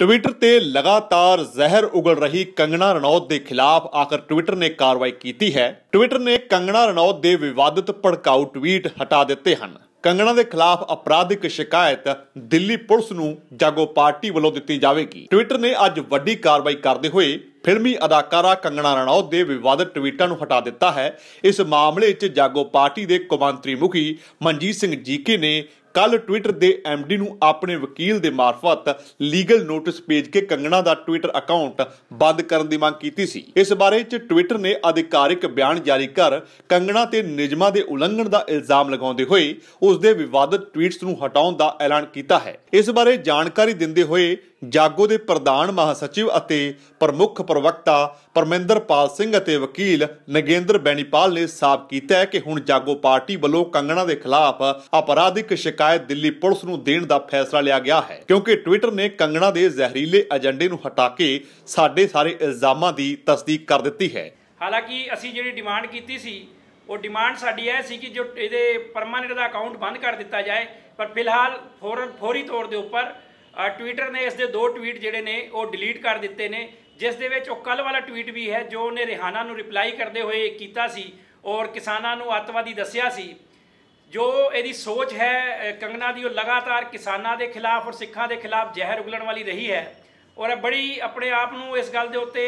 Twitter ਤੇ ਲਗਾਤਾਰ ਜ਼ਹਿਰ ਉਗਲ ਰਹੀ ਕੰਗਣਾ ਰਣੌਤ ਦੇ ਖਿਲਾਫ ਆਖਰ ਟਵਿੱਟਰ ਨੇ ਕਾਰਵਾਈ ਕੀਤੀ ਹੈ ਟਵਿੱਟਰ ਨੇ ਕੰਗਣਾ ਰਣੌਤ ਦੇ ਵਿਵਾਦਿਤ ਭੜਕਾਊ ਟਵੀਟ ਹਟਾ ਦਿੱਤੇ ਹਨ ਕੰਗਣਾ ਦੇ ਖਿਲਾਫ ਅਪਰਾਧਿਕ ਸ਼ਿਕਾਇਤ ਦਿੱਲੀ ਪੁਲਿਸ ਨੂੰ ਜਾਗੋ ਪਾਰਟੀ ਵੱਲੋਂ ਦਿੱਤੀ ਜਾਵੇਗੀ ਟਵਿੱਟਰ ਨੇ ਅੱਜ ਵੱਡੀ ਕਾਰਵਾਈ ਕਰਦੇ ਹੋਏ ਫਿਲਮੀ ਅਦਾਕਾਰਾ ਕੰਗਣਾ ਰਣੌਤ ਦੇ ਵਿਵਾਦਿਤ ਟਵੀਟਾਂ ਨੂੰ ਹਟਾ ਦਿੱਤਾ ਹੈ ਇਸ ਮਾਮਲੇ 'ਚ ਜਾਗੋ ਪਾਰਟੀ ਦੇ ਕੁਮੰਤਰੀ ਮੁਖੀ ਮਨਜੀਤ ਸਿੰਘ ਜੀਕੇ ਨੇ ਕੱਲ ਟਵਿੱਟਰ ਦੇ ਐਮਡੀ ਨੂੰ ਆਪਣੇ ਵਕੀਲ ਦੇ ਮਾਰਫਤ ਲੀਗਲ ਨੋਟਿਸ ਭੇਜ ਕੇ ਕੰਗਣਾ ਦਾ ਟਵਿੱਟਰ ਅਕਾਊਂਟ ਬੰਦ ਕਰਨ ਦੀ ਮੰਗ ਕੀਤੀ ਸੀ ਇਸ ਬਾਰੇ ਚ ਟਵਿੱਟਰ ਨੇ ਅਧਿਕਾਰਿਕ ਬਿਆਨ ਜਾਰੀ ਕਰ ਕੰਗਣਾ ਤੇ ਨਿਯਮਾਂ ਦੇ ਉਲੰਘਣ ਦਾ ਇਲਜ਼ਾਮ ਲਗਾਉਂਦੇ ਹੋਏ ਉਸ ਦੇ ਵਿਵਾਦਤ ਟਵੀਟਸ ਨੂੰ ਹਟਾਉਣ ਦਾ ਐਲਾਨ ਕੀਤਾ ਹੈ ਇਸ ਬਾਰੇ ਜਾਣਕਾਰੀ ਦਿੰਦੇ ਹੋਏ ਜਾਗੋ ਦੇ ਪ੍ਰਧਾਨ ਮਹਾਸਚਿਵ ਅਤੇ ਪ੍ਰਮੁੱਖ ਪ੍ਰਵਕਤਾ ਪਾਲ ਸਿੰਘ ਅਤੇ ਵਕੀਲ ਨਗੇਂਦਰ ਬੈਣੀਪਾਲ ਨੇ ਸਾਫ਼ ਕੀਤਾ ਹੈ ਕਿ ਹੁਣ ਜਾਗੋ ਪਾਰਟੀ ਵੱਲੋਂ ਕੰਗਣਾ ਦੇ ਖਿਲਾਫ ਅਪਰਾਧਿਕ ਸ਼ਿਕਾਇਤ ਸ਼ਿਕਾਇਤ ਦਿੱਲੀ ਪੁਲਿਸ ਨੂੰ ਦੇਣ ਦਾ ਫੈਸਲਾ ਲਿਆ ਗਿਆ ਹੈ ਕਿਉਂਕਿ ਟਵਿੱਟਰ ਨੇ ਕੰਗਣਾ ਦੇ ਜ਼ਹਿਰੀਲੇ ਏਜੰਡੇ ਨੂੰ ਹਟਾ ਕੇ ਸਾਡੇ ਸਾਰੇ ਇਲਜ਼ਾਮਾਂ ਦੀ ਤਸਦੀਕ ਕਰ ਦਿੱਤੀ ਹੈ ਹਾਲਾਂਕਿ ਅਸੀਂ ਜਿਹੜੀ ਡਿਮਾਂਡ ਕੀਤੀ ਸੀ ਉਹ ਡਿਮਾਂਡ ਸਾਡੀ ਇਹ ਸੀ ਕਿ ਜੋ ਇਹਦੇ ਪਰਮਾਨੈਂਟ ਦਾ ਅਕਾਊਂਟ ਬੰਦ ਕਰ ਦਿੱਤਾ ਜਾਏ ਪਰ ਫਿਲਹਾਲ ਫੌਰਨ ਫੌਰੀ ਤੌਰ ਦੇ ਉੱਪਰ ਟਵਿੱਟਰ ਨੇ ਇਸ ਦੇ ਦੋ ਟਵੀਟ ਜਿਹੜੇ ਨੇ ਉਹ ਡਿਲੀਟ ਕਰ ਦਿੱਤੇ ਨੇ ਜਿਸ ਦੇ ਵਿੱਚ ਉਹ ਕੱਲ ਵਾਲਾ ਟਵੀਟ ਵੀ ਹੈ ਜੋ ਉਹਨੇ ਰਿਹਾਨਾ ਨੂੰ ਰਿਪਲਾਈ ਕਰਦੇ ਹੋਏ ਕੀਤਾ ਸੀ ਔਰ ਕਿਸਾਨਾਂ ਨੂੰ ਅੱਤਵਾਦੀ ਦੱਸਿਆ ਸੀ ਜੋ ਇਹਦੀ ਸੋਚ ਹੈ ਕੰਗਨਾ ਦੀ ਉਹ ਲਗਾਤਾਰ ਕਿਸਾਨਾਂ ਦੇ ਖਿਲਾਫ ਔਰ ਸਿੱਖਾਂ ਦੇ ਖਿਲਾਫ ਜ਼ਹਿਰ ਉਗਲਣ ਵਾਲੀ ਰਹੀ ਹੈ ਔਰ ਬੜੀ ਆਪਣੇ ਆਪ ਨੂੰ ਇਸ ਗੱਲ ਦੇ ਉੱਤੇ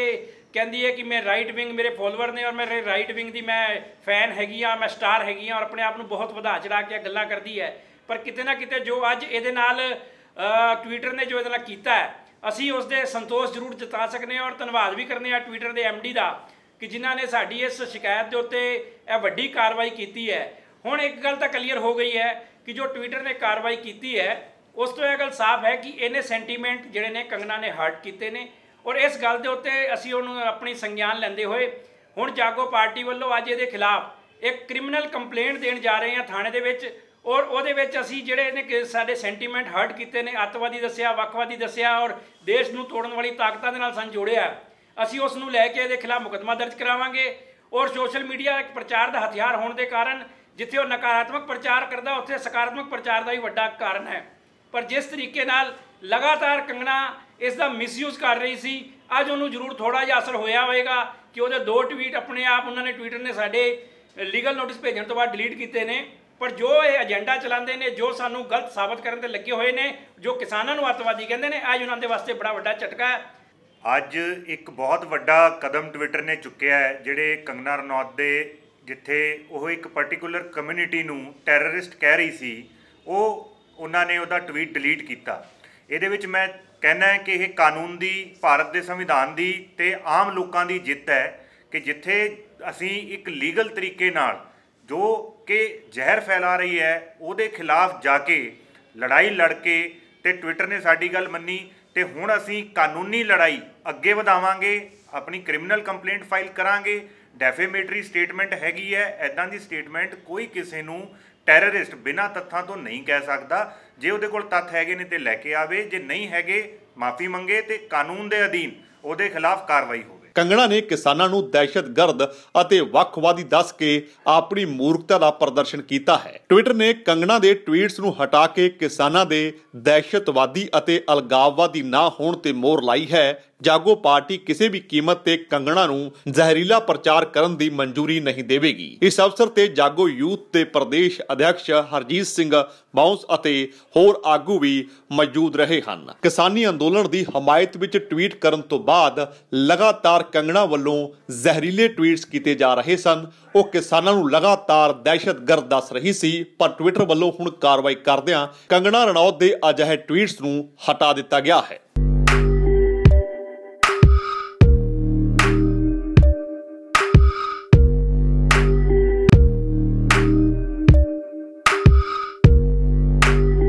ਕਹਿੰਦੀ ਹੈ ਕਿ ਮੈਂ ਰਾਈਟ ਵਿੰਗ ਮੇਰੇ ਫੋਲੋਅਰ ਨੇ ਔਰ ਮੇਰੇ ਰਾਈਟ ਵਿੰਗ ਦੀ ਮੈਂ ਫੈਨ ਹੈਗੀ ਆ ਮੈਂ ਸਟਾਰ ਹੈਗੀ ਆ ਔਰ ਆਪਣੇ ਆਪ ਨੂੰ ਬਹੁਤ ਵਧਾ ਚੜਾ ਕੇ ਗੱਲਾਂ ਕਰਦੀ ਹੈ ਪਰ ਕਿਤੇ ਨਾ ਕਿਤੇ ਜੋ ਅੱਜ ਇਹਦੇ ਨਾਲ ਟਵਿੱਟਰ ਨੇ ਜੋ ਇਹਦੇ ਨਾਲ ਕੀਤਾ ਹੈ ਅਸੀਂ ਉਸ ਦੇ ਸੰਤੋਸ਼ ਜ਼ਰੂਰ ਜਤਾ ਸਕਨੇ ਹਾਂ ਔਰ ਧੰਨਵਾਦ ਵੀ ਕਰਨੇ ਆ ਟਵਿੱਟਰ ਦੇ ਐਮਡੀ ਦਾ ਕਿ ਜਿਨ੍ਹਾਂ ਨੇ ਸਾਡੀ ਇਸ ਸ਼ਿਕਾਇਤ ਦੇ ਉੱਤੇ ਇਹ ਵੱਡੀ ਕਾਰਵਾਈ ਕੀਤੀ ਹੈ ਹੁਣ ਇੱਕ ਗੱਲ ਤਾਂ ਕਲੀਅਰ ਹੋ ਗਈ ਹੈ ਕਿ ਜੋ ਟਵਿੱਟਰ ਨੇ ਕਾਰਵਾਈ ਕੀਤੀ ਹੈ ਉਸ ਤੋਂ ਇਹ ਗੱਲ ਸਾਫ਼ ਹੈ ਕਿ ਇਹਨੇ ਸੈਂਟੀਮੈਂਟ ਜਿਹੜੇ ਨੇ ਕੰਗਨਾ ਨੇ ਹਰਟ ਕੀਤੇ ਨੇ ਔਰ ਇਸ ਗੱਲ ਦੇ ਉੱਤੇ ਅਸੀਂ ਉਹਨੂੰ ਆਪਣੀ ਸੰਗਿਆਨ ਲੈਂਦੇ ਹੋਏ ਹੁਣ ਜਾਗੋ ਪਾਰਟੀ ਵੱਲੋਂ ਅੱਜ ਇਹਦੇ ਖਿਲਾਫ ਇੱਕ ਕ੍ਰਿਮੀਨਲ ਕੰਪਲੇਂਟ ਦੇਣ ਜਾ ਰਹੇ ਹਾਂ ਥਾਣੇ ਦੇ ਵਿੱਚ ਔਰ ਉਹਦੇ ਵਿੱਚ ਅਸੀਂ ਜਿਹੜੇ ਨੇ ਸਾਡੇ ਸੈਂਟੀਮੈਂਟ ਹਰਟ ਕੀਤੇ ਨੇ ਅੱਤਵਾਦੀ ਦੱਸਿਆ ਵੱਖਵਾਦੀ ਦੱਸਿਆ ਔਰ ਦੇਸ਼ ਨੂੰ ਤੋੜਨ ਵਾਲੀ ਤਾਕਤਾਂ ਦੇ ਨਾਲ ਸੰਜੋੜਿਆ ਅਸੀਂ ਉਸ ਨੂੰ ਲੈ ਕੇ ਇਹਦੇ ਖਿਲਾਫ ਮੁਕਦਮਾ ਦਰਜ ਕਰਾਵਾਂਗੇ ਔਰ ਸੋਸ਼ਲ ਮੀਡੀਆ ਇੱਕ ਪ੍ਰਚਾਰ ਦਾ ਹਥਿਆਰ ਹੋਣ ਦੇ ਕਾਰਨ ਜਿੱਥੇ ਉਹ ਨਕਾਰਾਤਮਕ ਪ੍ਰਚਾਰ ਕਰਦਾ ਉੱਥੇ ਸਕਾਰਾਤਮਕ ਪ੍ਰਚਾਰ ਦਾ ਵੀ ਵੱਡਾ ਕਾਰਨ ਹੈ ਪਰ ਜਿਸ ਤਰੀਕੇ ਨਾਲ ਲਗਾਤਾਰ ਕੰਗਣਾ ਇਸ ਦਾ ਮਿਸਯੂਜ਼ ਕਰ ਰਹੀ ਸੀ ਅੱਜ ਉਹਨੂੰ ਜ਼ਰੂਰ ਥੋੜਾ ਜਿਹਾ ਅਸਰ ਹੋਇਆ ਹੋਵੇਗਾ ਕਿ ਉਹਦੇ ਦੋ ਟਵੀਟ ਆਪਣੇ ਆਪ ਉਹਨਾਂ ਨੇ ਟਵਿੱਟਰ ਨੇ ਸਾਡੇ ਲੀਗਲ ਨੋਟਿਸ ਭੇਜਣ ਤੋਂ ਬਾਅਦ ਡਿਲੀਟ ਕੀਤੇ ਨੇ ਪਰ ਜੋ ਇਹ ਏਜੰਡਾ ਚਲਾਉਂਦੇ ਨੇ ਜੋ ਸਾਨੂੰ ਗਲਤ ਸਾਬਤ ਕਰਨ ਤੇ ਲੱਗੇ ਹੋਏ ਨੇ ਜੋ ਕਿਸਾਨਾਂ ਨੂੰ ਅਤਵਾਦੀ ਕਹਿੰਦੇ ਨੇ ਅੱਜ ਉਹਨਾਂ ਦੇ ਵਾਸਤੇ ਬੜਾ ਵੱਡਾ ਝਟਕਾ ਹੈ ਅੱਜ ਇੱਕ ਬਹੁਤ ਵੱਡਾ ਕਦਮ ਟਵਿੱਟਰ ਨੇ ਚੁੱਕਿਆ ਹੈ ਜਿਹੜੇ ਕੰਗਨਾ ਰਣੌਤ ਦੇ ਜਿੱਥੇ ਉਹ ਇੱਕ ਪਾਰਟਿਕੂਲਰ ਕਮਿਊਨਿਟੀ ਨੂੰ ਟੈਰਰਿਸਟ ਕਹਿ ਰਹੀ ਸੀ ਉਹ ਉਹਨਾਂ ਨੇ ਉਹਦਾ ਟਵੀਟ ਡਿਲੀਟ ਕੀਤਾ ਇਹਦੇ ਵਿੱਚ ਮੈਂ ਕਹਿਣਾ ਹੈ ਕਿ ਇਹ ਕਾਨੂੰਨ ਦੀ ਭਾਰਤ ਦੇ ਸੰਵਿਧਾਨ ਦੀ ਤੇ ਆਮ ਲੋਕਾਂ ਦੀ ਜਿੱਤ ਹੈ ਕਿ ਜਿੱਥੇ ਅਸੀਂ ਇੱਕ ਲੀਗਲ ਤਰੀਕੇ ਨਾਲ ਜੋ ਕਿ ਜ਼ਹਿਰ ਫੈਲਾ ਰਹੀ ਹੈ ਉਹਦੇ ਖਿਲਾਫ ਜਾ ਕੇ ਲੜਾਈ ਲੜ ਕੇ ਤੇ ਟਵਿੱਟਰ ਨੇ ਸਾਡੀ ਗੱਲ ਮੰਨੀ ਤੇ ਹੁਣ ਅਸੀਂ ਕਾਨੂੰਨੀ ਲੜਾਈ ਅੱਗੇ ਵਧਾਵਾਂਗੇ ਆਪਣੀ ਕ੍ਰਿਮੀਨਲ ਕੰਪਲੇਂਟ ਫਾਈਲ ਕਰਾਂਗੇ ਡੈਫੇਮੇਟਰੀ ਸਟੇਟਮੈਂਟ ਹੈਗੀ ਹੈ ਐਦਾਂ ਦੀ ਸਟੇਟਮੈਂਟ ਕੋਈ ਕਿਸੇ ਨੂੰ ਟੈਰਰਿਸਟ ਬਿਨਾ ਤੱਥਾਂ ਤੋਂ ਨਹੀਂ ਕਹਿ ਸਕਦਾ ਜੇ ਉਹਦੇ ਕੋਲ ਤੱਥ ਹੈਗੇ ਨੇ ਤੇ ਲੈ ਕੇ ਆਵੇ ਜੇ ਨਹੀਂ ਹੈਗੇ ਮਾਫੀ ਮੰਗੇ ਤੇ ਕਾਨੂੰਨ ਦੇ ਅਧੀਨ ਉਹਦੇ ਖਿਲਾਫ ਕਾਰਵਾਈ ਹੋਵੇ ਕੰਗਣਾ ਨੇ ਕਿਸਾਨਾਂ ਨੂੰ ਦਹਿਸ਼ਤਗਰਦ ਅਤੇ ਵੱਖਵਾਦੀ ਦੱਸ ਕੇ ਆਪਣੀ ਮੂਰਖਤਾ ਦਾ ਪ੍ਰਦਰਸ਼ਨ ਕੀਤਾ ਹੈ ਟਵਿੱਟਰ ਨੇ ਕੰਗਣਾ ਦੇ ਟਵੀਟਸ ਨੂੰ ਹਟਾ ਕੇ ਕਿਸਾਨਾਂ ਦੇ ਦਹਿਸ਼ਤਵਾਦੀ ਅਤੇ ਅਲਗਾਵਵਾਦੀ ਨਾ ਹੋਣ ਤੇ ਮੋਹਰ ਲਾਈ ਹੈ ਜਾਗੋ ਪਾਰਟੀ ਕਿਸੇ ਵੀ ਕੀਮਤ ਤੇ ਕੰਗਣਾ ਨੂੰ ਜ਼ਹਿਰੀਲਾ ਪ੍ਰਚਾਰ ਕਰਨ ਦੀ ਮਨਜ਼ੂਰੀ ਨਹੀਂ ਦੇਵੇਗੀ ਇਸ ਅਵਸਰ ਤੇ ਜਾਗੋ ਯੂਥ ਦੇ ਪ੍ਰਦੇਸ਼ ਅਧਿਕਾਰੀ ਹਰਜੀਤ ਸਿੰਘ ਬਾਉਂਸ ਅਤੇ ਹੋਰ ਆਗੂ ਵੀ ਮੌਜੂਦ ਰਹੇ ਹਨ ਕਿਸਾਨੀ ਅੰਦੋਲਨ ਦੀ ਹਮਾਇਤ ਵਿੱਚ ਟਵੀਟ ਕਰਨ ਤੋਂ ਬਾਅਦ ਲਗਾਤਾਰ ਕੰਗਣਾ ਵੱਲੋਂ ਜ਼ਹਿਰੀਲੇ ਟਵੀਟਸ ਕੀਤੇ ਜਾ ਰਹੇ ਸਨ ਉਹ ਕਿਸਾਨਾਂ ਨੂੰ ਲਗਾਤਾਰ ਦਹਿਸ਼ਤਗਰਦ ਦੱਸ ਰਹੀ ਸੀ ਪਰ ਟਵਿੱਟਰ ਵੱਲੋਂ ਹੁਣ ਕਾਰਵਾਈ ਕਰਦਿਆਂ ਕੰਗਣਾ ਰਣੌਤ ਦੇ ਅਜਿਹੇ ਟਵੀਟਸ ਨੂੰ ਹਟਾ ਦਿੱਤਾ ਗਿਆ ਹੈ